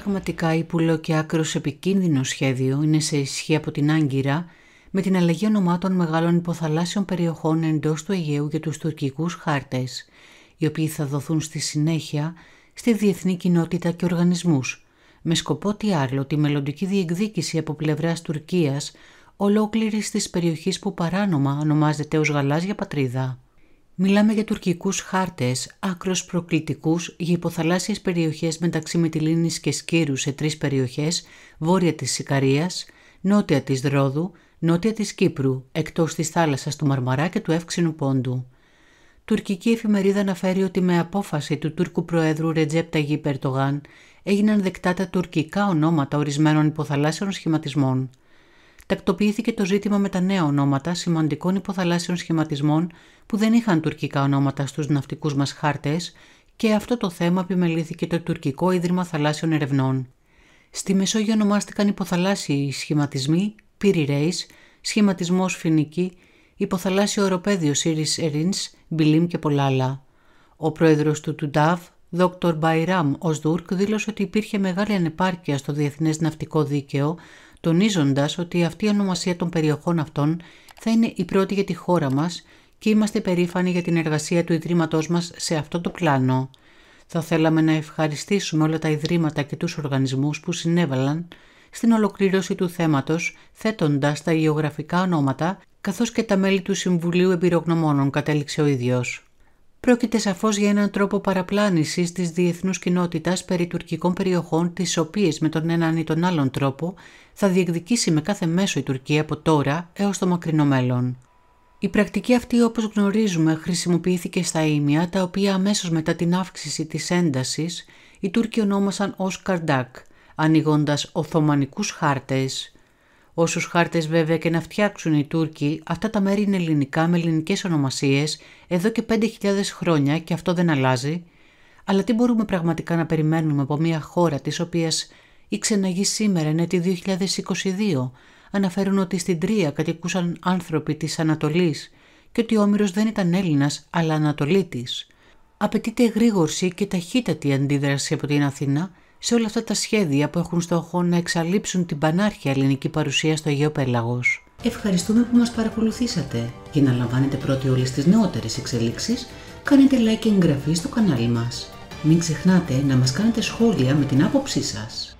πραγματικά ύπουλο και άκρος επικίνδυνο σχέδιο είναι σε ισχύ από την Άγκυρα με την αλλαγή ονομάτων μεγάλων υποθαλάσσιων περιοχών εντός του Αιγαίου για τους Τουρκικούς χάρτες, οι οποίοι θα δοθούν στη συνέχεια στη διεθνή κοινότητα και οργανισμούς, με σκοπό τι άλλο τη μελλοντική διεκδίκηση από πλευράς Τουρκίας, ολόκληρης της περιοχής που παράνομα ονομάζεται ως γαλάζια πατρίδα. Μιλάμε για τουρκικούς χάρτες, άκρος προκλητικούς για υποθαλάσσιες περιοχές μεταξύ Μητυλίνης και Σκύρου σε τρεις περιοχές, βόρεια της Σικαρίας, νότια της Δρόδου, νότια της Κύπρου, εκτός της θάλασσας του Μαρμαρά και του Εύξηνου Πόντου. Τουρκική εφημερίδα αναφέρει ότι με απόφαση του Τούρκου Προέδρου Ρετζέπτα Ταγί Περτογάν έγιναν δεκτά τα τουρκικά ονόματα ορισμένων υποθαλάσσιων σχηματισμών – τακτοποιήθηκε το ζήτημα με τα νέα ονόματα σημαντικών υποθαλάσσιων σχηματισμών που δεν είχαν τουρκικά ονόματα στους ναυτικούς μας χάρτες και αυτό το θέμα επιμελήθηκε το Τουρκικό Ίδρυμα Θαλάσσιων Ερευνών. Στη Μεσόγειο ονομάστηκαν υποθαλάσσιοι σχηματισμοί Πύρι σχηματισμό σχηματισμός Φινική, υποθαλάσσιο οροπέδιο Σύρις Ερίνς, Μπιλίμ και πολλά άλλα. Ο πρόεδρος του Τουντάβ, Δόκτωρ Μπαϊράμ Οσδούρκ δήλωσε ότι υπήρχε μεγάλη ανεπάρκεια στο διεθνές ναυτικό δίκαιο τονίζοντας ότι αυτή η ονομασία των περιοχών αυτών θα είναι η πρώτη για τη χώρα μας και είμαστε περήφανοι για την εργασία του Ιδρύματός μας σε αυτό το πλάνο. Θα θέλαμε να ευχαριστήσουμε όλα τα Ιδρύματα και τους οργανισμούς που συνέβαλαν στην ολοκλήρωση του θέματος θέτοντας τα γεωγραφικά ονόματα καθώς και τα μέλη του Συμβουλίου Εμπειρογνωμόνων κατέληξε ο ίδιος πρόκειται σαφώς για έναν τρόπο παραπλάνησης της διεθνούς κοινότητας περί τουρκικών περιοχών, τις οποίες με τον έναν ή τον άλλον τρόπο θα διεκδικήσει με κάθε μέσο η Τουρκία από τώρα έως το μακρινό μέλλον. Η πρακτική αυτή όπως γνωρίζουμε χρησιμοποιήθηκε στα Ήμια, τα οποία αμέσως μετά την αύξηση της έντασης οι Τούρκοι ονόμασαν ως Καρντάκ, ανοίγοντας Οθωμανικούς χάρτες, Όσους χάρτες βέβαια και να φτιάξουν οι Τούρκοι, αυτά τα μέρη είναι ελληνικά με ελληνικές ονομασίες εδώ και 5.000 χρόνια και αυτό δεν αλλάζει. Αλλά τι μπορούμε πραγματικά να περιμένουμε από μια χώρα της οποίας η ξεναγή σήμερα είναι τη 2022. Αναφέρουν ότι στην Τρία κατοικούσαν άνθρωποι της Ανατολής και ότι ο Όμηρος δεν ήταν Έλληνας αλλά Ανατολίτης. Απαιτείται γρήγορση και ταχύτατη αντίδραση από την Αθήνα σε όλα αυτά τα σχέδια που έχουν στόχο να εξαλείψουν την πανάρχια ελληνική παρουσία στο Αγίο Πέλαγος. Ευχαριστούμε που μας παρακολουθήσατε. Για να λαμβάνετε πρώτοι όλες τις νεότερες εξελίξεις, κάνετε like και εγγραφή στο κανάλι μας. Μην ξεχνάτε να μας κάνετε σχόλια με την άποψή σας.